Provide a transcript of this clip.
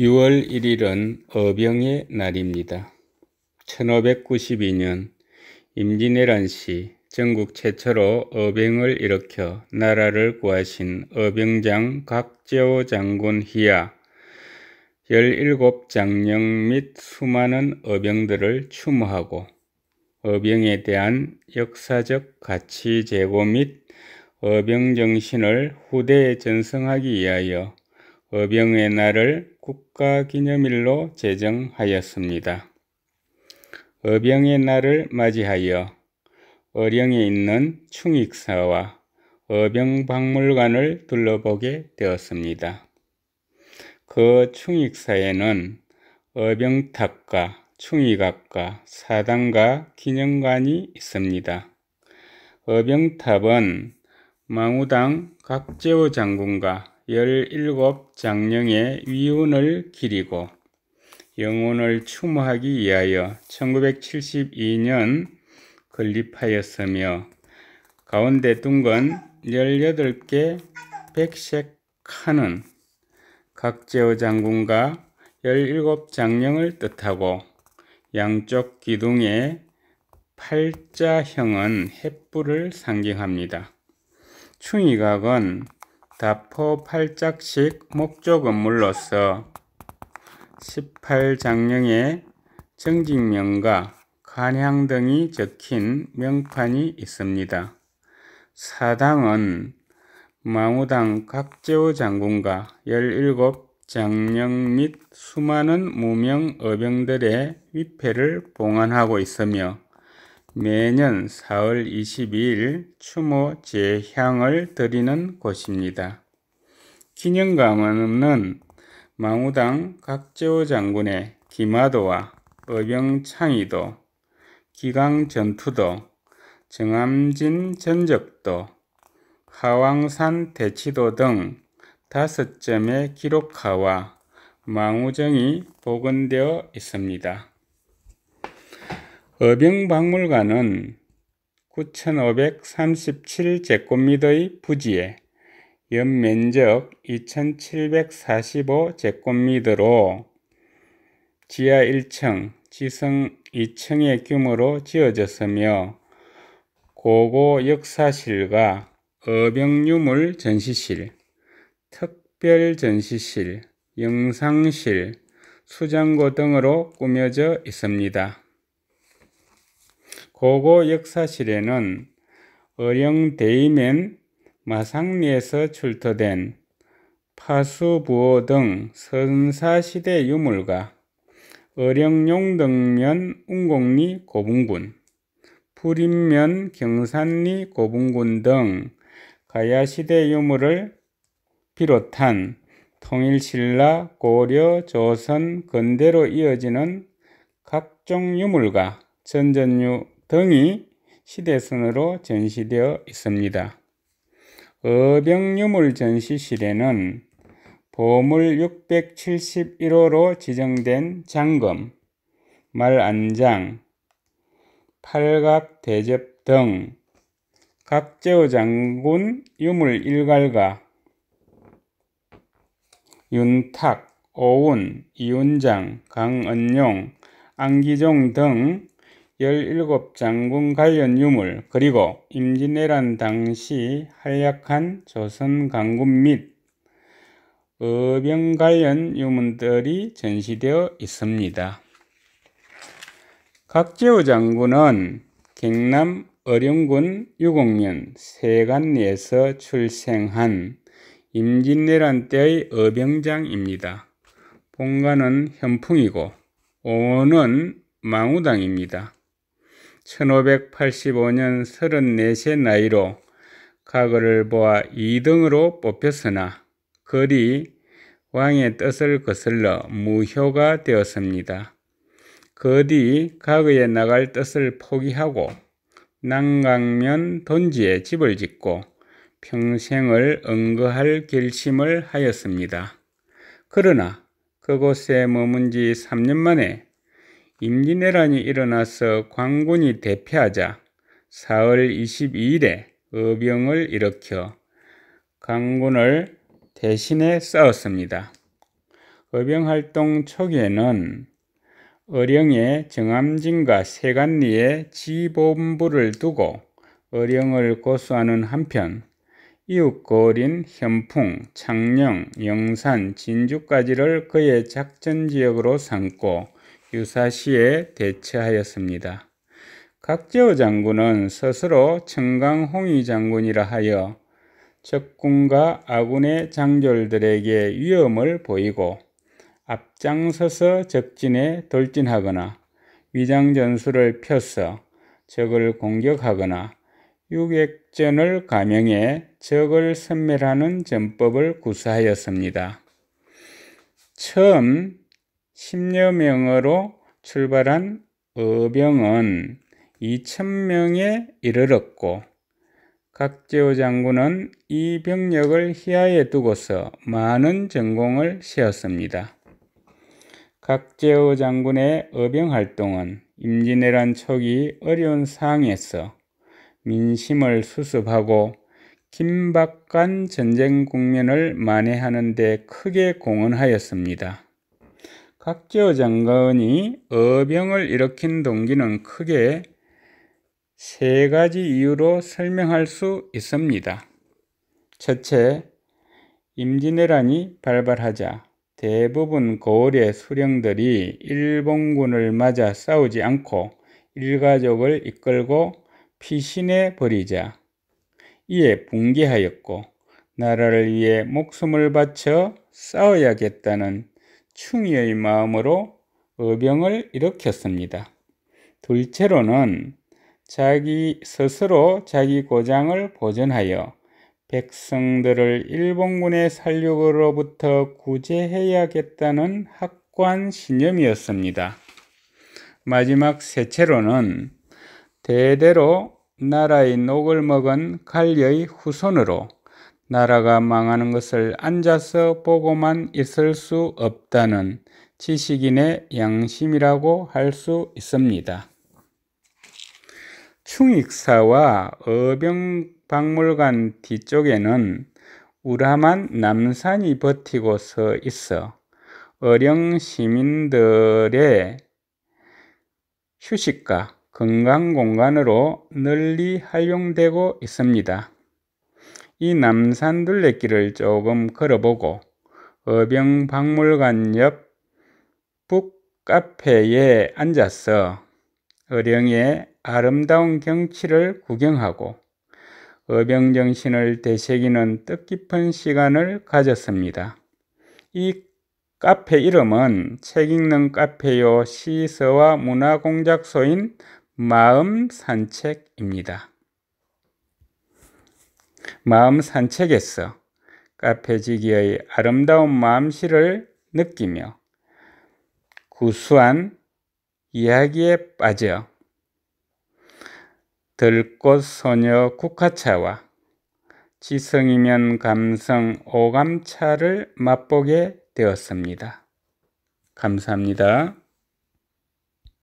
6월 1일은 어병의 날입니다. 1592년 임진왜란 시 전국 최초로 어병을 일으켜 나라를 구하신 어병장 각재호 장군 희야 17장령 및 수많은 어병들을 추모하고 어병에 대한 역사적 가치 제고 및 어병 정신을 후대에 전승하기 위하여 어병의 날을 국가기념일로 제정하였습니다. 어병의 날을 맞이하여 어령에 있는 충익사와 어병박물관을 둘러보게 되었습니다. 그 충익사에는 어병탑과 충익악과 사당과 기념관이 있습니다. 어병탑은 망우당 각재호 장군과 열일곱 장령의 위운을 기리고 영혼을 추모하기 위하여 1972년 건립하였으며 가운데 둔건 18개 백색 칸은 각제호 장군과 17장령을 뜻하고 양쪽 기둥의 팔자형은 햇불을 상징합니다. 충의각은 다포 8작식 목적 건물로서 18장령의 정직명과 간향 등이 적힌 명판이 있습니다. 사당은 마무당 각제호 장군과 17장령 및 수많은 무명 어병들의 위패를 봉안하고 있으며 매년 4월 22일 추모 제향을 드리는 곳입니다. 기념관은 망우당 각재호 장군의 기마도와 어병창의도 기강전투도, 정암진 전적도, 하왕산 대치도 등 다섯 점의 기록화와 망우정이 복원되어 있습니다. 어병박물관은 9,537제곱미터의 부지에 연면적 2,745제곱미터로 지하 1층, 지성 2층의 규모로 지어졌으며 고고 역사실과 어병유물 전시실, 특별 전시실, 영상실, 수장고 등으로 꾸며져 있습니다. 고고 역사실에는 어령 대이맨 마상리에서 출토된 파수부호 등 선사시대 유물과 어령용등면 운곡리 고분군, 부림면 경산리 고분군 등 가야시대 유물을 비롯한 통일신라, 고려, 조선, 근대로 이어지는 각종 유물과 전전유 등이 시대순으로 전시되어 있습니다. 어병유물 전시실에는 보물 671호로 지정된 장검, 말안장, 팔각대접 등 각제호 장군 유물 일갈과 윤탁, 오운, 이운장, 강은용, 안기종 등 17장군 관련 유물 그리고 임진왜란 당시 한약한 조선 강군 및 의병 관련 유물들이 전시되어 있습니다. 각재우 장군은 경남 어령군 유곡면 세간리에서 출생한 임진왜란 때의 어병장입니다. 본관은 현풍이고 오는 망우당입니다. 1585년 34세 나이로 가거를 보아 2등으로 뽑혔으나 거리 왕의 뜻을 거슬러 무효가 되었습니다. 거디 가거에 나갈 뜻을 포기하고 난강면 돈지에 집을 짓고 평생을 응거할 결심을 하였습니다. 그러나 그곳에 머문 지 3년 만에 임진왜란이 일어나서 광군이 대패하자 4월 22일에 의병을 일으켜 광군을 대신에 싸웠습니다. 의병활동 초기에는 어령의 정암진과 세간리에 지본부를 두고 어령을 고수하는 한편 이웃 고을인 현풍, 창녕, 영산, 진주까지를 그의 작전지역으로 삼고 유사시에 대처하였습니다. 각제호 장군은 스스로 청강홍위 장군이라 하여 적군과 아군의 장졸들에게 위험을 보이고 앞장서서 적진에 돌진하거나 위장 전술을 펴서 적을 공격하거나 유액전을 감행해 적을 섬멸하는 전법을 구사하였습니다. 처음 10여 명으로 출발한 어병은 2천명에 이르렀고 각제호 장군은 이 병력을 희하에 두고서 많은 전공을 세웠습니다. 각제호 장군의 어병활동은 임진왜란 초기 어려운 상황에서 민심을 수습하고 긴박한 전쟁 국면을 만회하는 데 크게 공헌하였습니다. 박재호 장관이 어병을 일으킨 동기는 크게 세 가지 이유로 설명할 수 있습니다. 첫째, 임진왜란이 발발하자 대부분 고을의 수령들이 일본군을 맞아 싸우지 않고 일가족을 이끌고 피신해 버리자 이에 붕괴하였고 나라를 위해 목숨을 바쳐 싸워야겠다는 충의의 마음으로 어병을 일으켰습니다. 둘째로는 자기 스스로 자기 고장을 보전하여 백성들을 일본군의 살육으로부터 구제해야겠다는 학관 신념이었습니다. 마지막 셋째로는 대대로 나라의 녹을 먹은 관리의 후손으로 나라가 망하는 것을 앉아서 보고만 있을 수 없다는 지식인의 양심이라고 할 수 있습니다. 충익사와 어병박물관 뒤쪽에는 우람한 남산이 버티고 서 있어 어령 시민들의 휴식과 건강 공간으로 널리 활용되고 있습니다. 이 남산 둘레길을 조금 걸어보고 어병박물관 옆 북카페에 앉아서 어령의 아름다운 경치를 구경하고 어병정신을 되새기는 뜻깊은 시간을 가졌습니다. 이 카페 이름은 책 읽는 카페요 시서와 문화공작소인 마음산책입니다. 마음 산책에서 카페지기의 아름다운 마음씨를 느끼며 구수한 이야기에 빠져 들꽃 소녀 국화차와 지성이면 감성 오감차를 맛보게 되었습니다. 감사합니다.